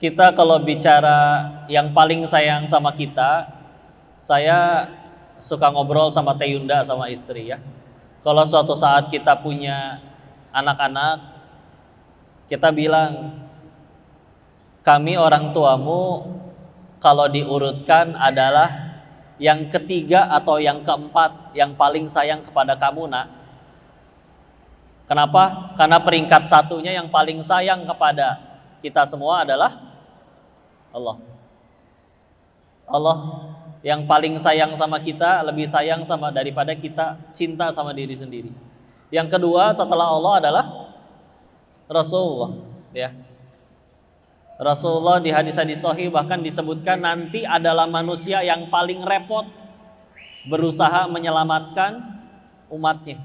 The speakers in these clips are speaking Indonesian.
kita kalau bicara yang paling sayang sama kita, saya suka ngobrol sama Teh sama istri ya. Kalau suatu saat kita punya anak-anak, kita bilang, kami orang tuamu kalau diurutkan adalah yang ketiga atau yang keempat yang paling sayang kepada kamu nak. Kenapa? Karena peringkat satunya yang paling sayang kepada kita semua adalah Allah. Allah yang paling sayang sama kita, lebih sayang sama daripada kita cinta sama diri sendiri. Yang kedua setelah Allah adalah Rasulullah, ya. Rasulullah di hadis-hadis sahih bahkan disebutkan nanti adalah manusia yang paling repot berusaha menyelamatkan umatnya.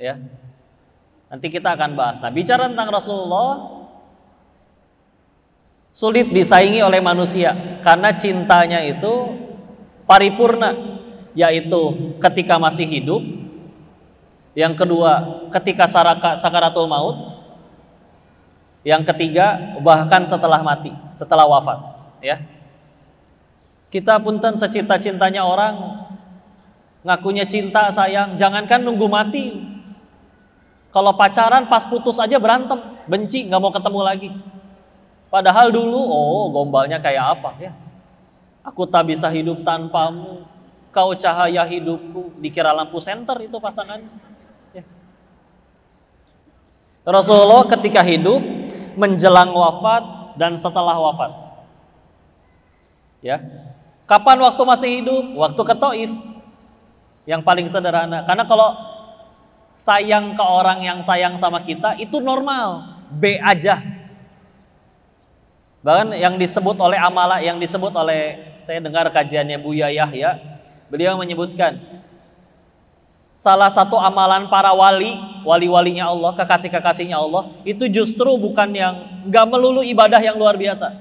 Ya. Nanti kita akan bahas. Nah, bicara tentang Rasulullah, sulit disaingi oleh manusia karena cintanya itu paripurna yaitu ketika masih hidup yang kedua ketika saraka, sakaratul maut yang ketiga bahkan setelah mati setelah wafat ya kita punten secinta cintanya orang ngakunya cinta sayang jangankan nunggu mati kalau pacaran pas putus aja berantem benci nggak mau ketemu lagi Padahal dulu, oh gombalnya kayak apa ya. Aku tak bisa hidup tanpamu, kau cahaya hidupku. Dikira lampu senter itu pasangannya. Ya. Rasulullah ketika hidup, menjelang wafat dan setelah wafat. Ya, Kapan waktu masih hidup? Waktu ke Taif. Yang paling sederhana. Karena kalau sayang ke orang yang sayang sama kita itu normal. B aja. Bahkan yang disebut oleh amala, yang disebut oleh saya dengar kajiannya Buya Yahya, beliau menyebutkan salah satu amalan para wali, wali-walinya Allah, kekasih-kekasihnya Allah, itu justru bukan yang nggak melulu ibadah yang luar biasa.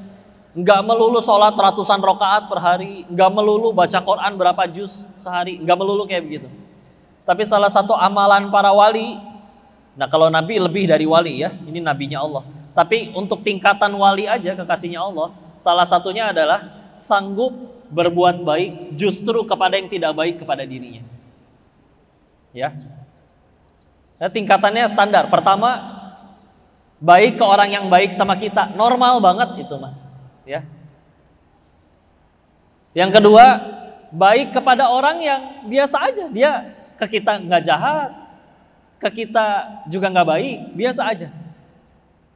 Nggak melulu sholat ratusan rokaat per hari, nggak melulu baca Quran berapa juz sehari, nggak melulu kayak begitu. Tapi salah satu amalan para wali, nah kalau Nabi lebih dari wali ya, ini nabinya Allah tapi untuk tingkatan wali aja kekasihnya Allah, salah satunya adalah sanggup berbuat baik justru kepada yang tidak baik kepada dirinya. Ya. Nah, tingkatannya standar. Pertama, baik ke orang yang baik sama kita. Normal banget itu mah. Ya. Yang kedua, baik kepada orang yang biasa aja. Dia ke kita nggak jahat, ke kita juga nggak baik, biasa aja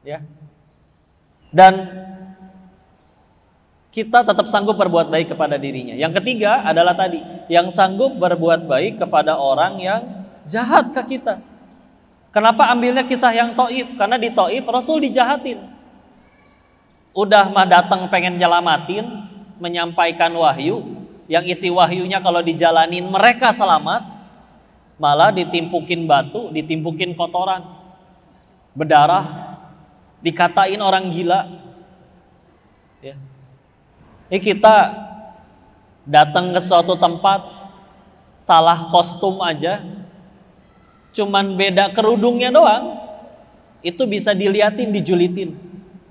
ya. Dan kita tetap sanggup berbuat baik kepada dirinya. Yang ketiga adalah tadi, yang sanggup berbuat baik kepada orang yang jahat ke kita. Kenapa ambilnya kisah yang Taif? Karena di Taif Rasul dijahatin. Udah mah datang pengen nyelamatin, menyampaikan wahyu, yang isi wahyunya kalau dijalanin mereka selamat, malah ditimpukin batu, ditimpukin kotoran, berdarah, dikatain orang gila. Ya. Ini kita datang ke suatu tempat salah kostum aja, cuman beda kerudungnya doang, itu bisa diliatin, dijulitin,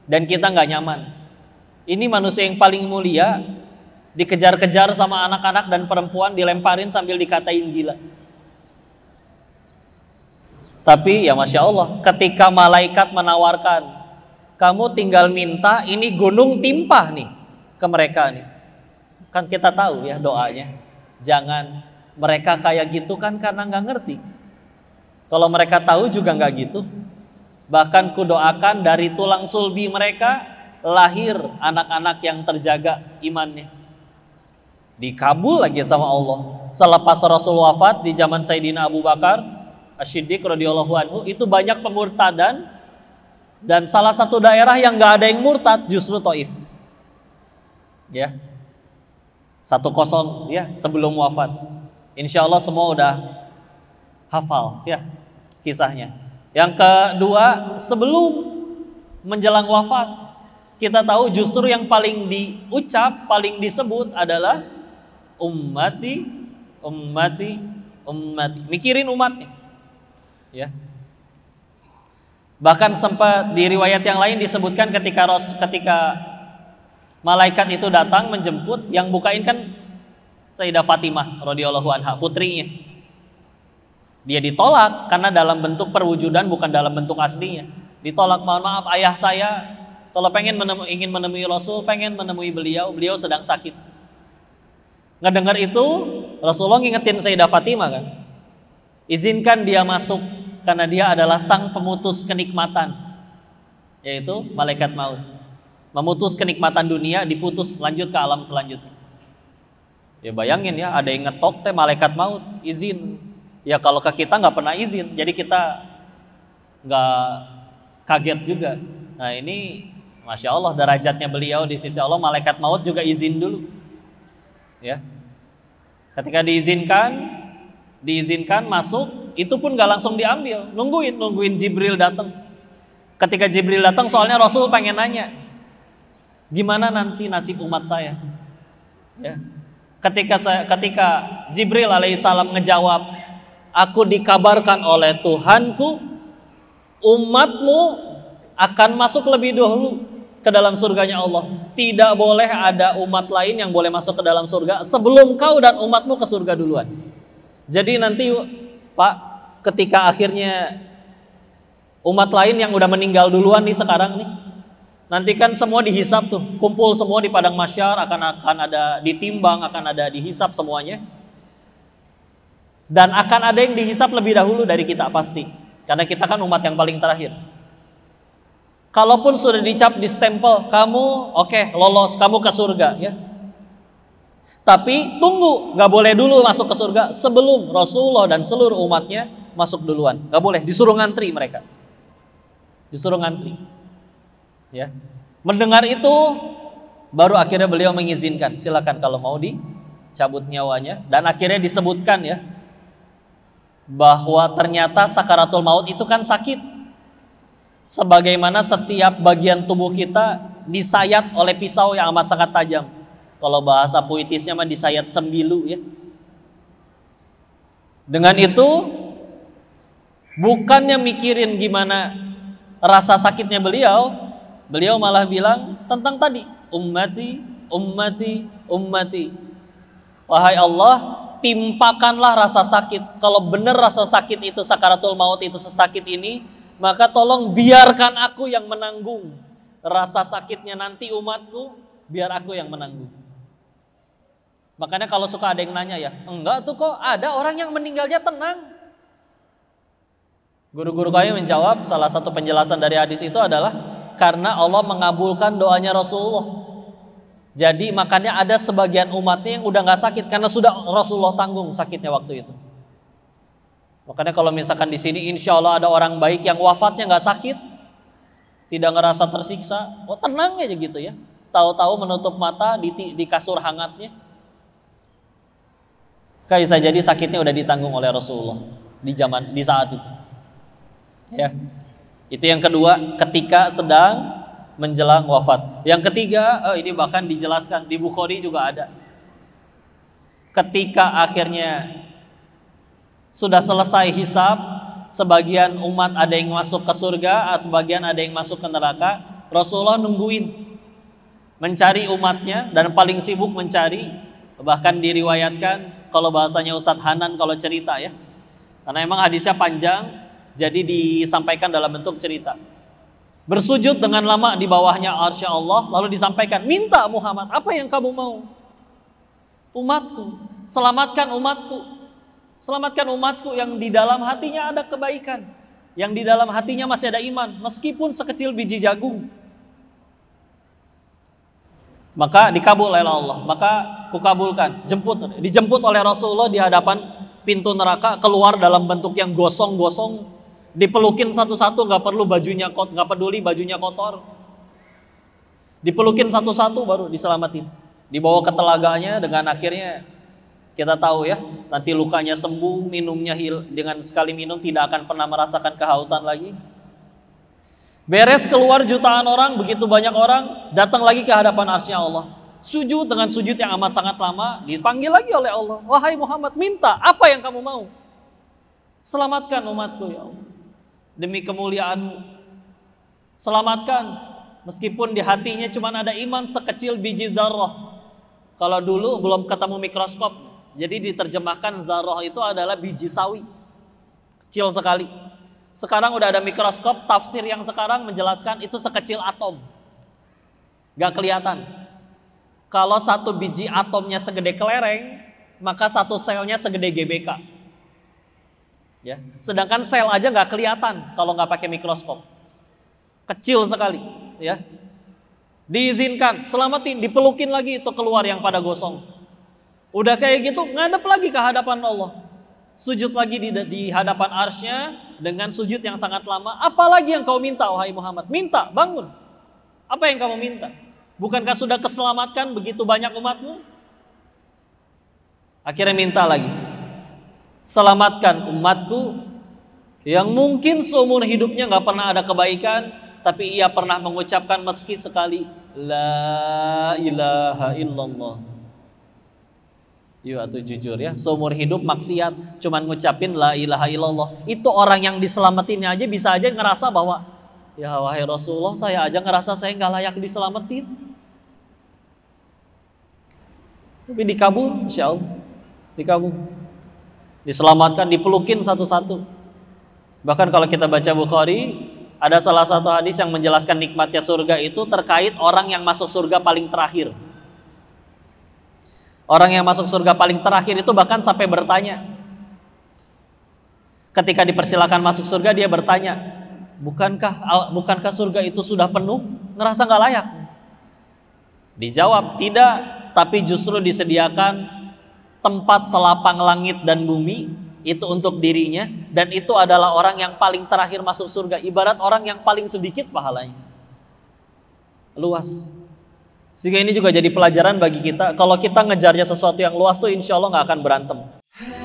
dan kita nggak nyaman. Ini manusia yang paling mulia, dikejar-kejar sama anak-anak dan perempuan, dilemparin sambil dikatain gila. Tapi ya masya Allah, ketika malaikat menawarkan kamu tinggal minta, ini gunung timpah nih ke mereka nih. Kan kita tahu ya doanya. Jangan mereka kayak gitu kan karena nggak ngerti. Kalau mereka tahu juga nggak gitu. Bahkan ku doakan dari tulang sulbi mereka lahir anak-anak yang terjaga imannya. Dikabul lagi sama Allah. Selepas Rasul wafat di zaman Sayyidina Abu Bakar, Asyiddiq radhiyallahu anhu itu banyak pemurtadan dan salah satu daerah yang nggak ada yang murtad justru Taif. Ya. Satu kosong ya sebelum wafat. Insya Allah semua udah hafal ya kisahnya. Yang kedua sebelum menjelang wafat kita tahu justru yang paling diucap paling disebut adalah ummati ummati ummati mikirin umatnya ya Bahkan sempat di riwayat yang lain disebutkan ketika Ros ketika malaikat itu datang menjemput yang bukain kan Sayyidah Fatimah radhiyallahu anha putrinya. Dia ditolak karena dalam bentuk perwujudan bukan dalam bentuk aslinya. Ditolak, mohon maaf ayah saya kalau pengen menemui, ingin menemui Rasul, pengen menemui beliau, beliau sedang sakit. Ngedengar itu, Rasulullah ngingetin Sayyidah Fatimah kan. Izinkan dia masuk karena dia adalah sang pemutus kenikmatan yaitu malaikat maut. Memutus kenikmatan dunia diputus lanjut ke alam selanjutnya. Ya bayangin ya ada yang ngetok teh malaikat maut izin. Ya kalau ke kita nggak pernah izin, jadi kita nggak kaget juga. Nah ini masya Allah derajatnya beliau di sisi Allah malaikat maut juga izin dulu. Ya, ketika diizinkan diizinkan masuk, itu pun gak langsung diambil, nungguin, nungguin Jibril datang. Ketika Jibril datang, soalnya Rasul pengen nanya, gimana nanti nasib umat saya? Ya. Ketika saya, ketika Jibril alaihissalam ngejawab, aku dikabarkan oleh Tuhanku, umatmu akan masuk lebih dahulu ke dalam surganya Allah. Tidak boleh ada umat lain yang boleh masuk ke dalam surga sebelum kau dan umatmu ke surga duluan. Jadi nanti Pak, ketika akhirnya umat lain yang udah meninggal duluan nih sekarang nih, nanti kan semua dihisap tuh, kumpul semua di padang masyar, akan akan ada ditimbang, akan ada dihisap semuanya. Dan akan ada yang dihisap lebih dahulu dari kita pasti, karena kita kan umat yang paling terakhir. Kalaupun sudah dicap di stempel, kamu oke okay, lolos, kamu ke surga ya tapi tunggu, nggak boleh dulu masuk ke surga sebelum Rasulullah dan seluruh umatnya masuk duluan. Nggak boleh, disuruh ngantri mereka. Disuruh ngantri. Ya. Mendengar itu baru akhirnya beliau mengizinkan. Silakan kalau mau dicabut nyawanya dan akhirnya disebutkan ya bahwa ternyata sakaratul maut itu kan sakit. Sebagaimana setiap bagian tubuh kita disayat oleh pisau yang amat sangat tajam kalau bahasa puitisnya mah sayat sembilu ya. Dengan itu bukannya mikirin gimana rasa sakitnya beliau, beliau malah bilang tentang tadi ummati, ummati, ummati. Wahai Allah, timpakanlah rasa sakit. Kalau benar rasa sakit itu sakaratul maut itu sesakit ini, maka tolong biarkan aku yang menanggung rasa sakitnya nanti umatku, biar aku yang menanggung. Makanya kalau suka ada yang nanya ya, enggak tuh kok ada orang yang meninggalnya tenang. Guru-guru kami menjawab salah satu penjelasan dari hadis itu adalah karena Allah mengabulkan doanya Rasulullah. Jadi makanya ada sebagian umatnya yang udah nggak sakit karena sudah Rasulullah tanggung sakitnya waktu itu. Makanya kalau misalkan di sini insya Allah ada orang baik yang wafatnya nggak sakit, tidak ngerasa tersiksa, oh tenang aja gitu ya. Tahu-tahu menutup mata di, di kasur hangatnya, Kaisa bisa jadi sakitnya udah ditanggung oleh Rasulullah di zaman di saat itu. Ya. Itu yang kedua, ketika sedang menjelang wafat. Yang ketiga, oh ini bahkan dijelaskan di Bukhari juga ada. Ketika akhirnya sudah selesai hisab, sebagian umat ada yang masuk ke surga, eh, sebagian ada yang masuk ke neraka. Rasulullah nungguin mencari umatnya dan paling sibuk mencari Bahkan diriwayatkan kalau bahasanya Ustadz Hanan kalau cerita ya. Karena emang hadisnya panjang, jadi disampaikan dalam bentuk cerita. Bersujud dengan lama di bawahnya arsya Allah, lalu disampaikan, minta Muhammad, apa yang kamu mau? Umatku, selamatkan umatku. Selamatkan umatku yang di dalam hatinya ada kebaikan. Yang di dalam hatinya masih ada iman, meskipun sekecil biji jagung maka dikabul oleh Allah maka kukabulkan jemput dijemput oleh Rasulullah di hadapan pintu neraka keluar dalam bentuk yang gosong-gosong dipelukin satu-satu nggak -satu, perlu bajunya kot nggak peduli bajunya kotor dipelukin satu-satu baru diselamatin dibawa ke telaganya dengan akhirnya kita tahu ya nanti lukanya sembuh minumnya hil dengan sekali minum tidak akan pernah merasakan kehausan lagi Beres keluar jutaan orang, begitu banyak orang, datang lagi ke hadapan arsnya Allah. Sujud dengan sujud yang amat sangat lama, dipanggil lagi oleh Allah. Wahai Muhammad, minta apa yang kamu mau. Selamatkan umatku ya Allah. Demi kemuliaanmu. Selamatkan. Meskipun di hatinya cuma ada iman sekecil biji zarah. Kalau dulu belum ketemu mikroskop. Jadi diterjemahkan zarah itu adalah biji sawi. Kecil sekali sekarang udah ada mikroskop, tafsir yang sekarang menjelaskan itu sekecil atom. Gak kelihatan. Kalau satu biji atomnya segede kelereng, maka satu selnya segede GBK. Ya. Sedangkan sel aja gak kelihatan kalau gak pakai mikroskop. Kecil sekali. Ya. Diizinkan, selamatin, dipelukin lagi itu keluar yang pada gosong. Udah kayak gitu, ngadep lagi ke hadapan Allah. Sujud lagi di, di hadapan arsnya, dengan sujud yang sangat lama, apalagi yang kau minta wahai Muhammad? Minta, bangun. Apa yang kamu minta? Bukankah sudah keselamatkan begitu banyak umatmu? Akhirnya minta lagi. Selamatkan umatku yang mungkin seumur hidupnya nggak pernah ada kebaikan, tapi ia pernah mengucapkan meski sekali La ilaha illallah Yuk iya, atau jujur ya, seumur hidup maksiat cuman ngucapin la ilaha illallah. Itu orang yang diselamatin aja bisa aja ngerasa bahwa ya wahai Rasulullah saya aja ngerasa saya nggak layak diselamatin. Tapi dikabul, insya Allah. Dikabul. Diselamatkan, dipelukin satu-satu. Bahkan kalau kita baca Bukhari, ada salah satu hadis yang menjelaskan nikmatnya surga itu terkait orang yang masuk surga paling terakhir. Orang yang masuk surga paling terakhir itu bahkan sampai bertanya. Ketika dipersilakan masuk surga dia bertanya, "Bukankah bukankah surga itu sudah penuh? Ngerasa nggak layak?" Dijawab, "Tidak, tapi justru disediakan tempat selapang langit dan bumi itu untuk dirinya dan itu adalah orang yang paling terakhir masuk surga, ibarat orang yang paling sedikit pahalanya." Luas. Sehingga ini juga jadi pelajaran bagi kita. Kalau kita ngejarnya sesuatu yang luas tuh insya Allah nggak akan berantem.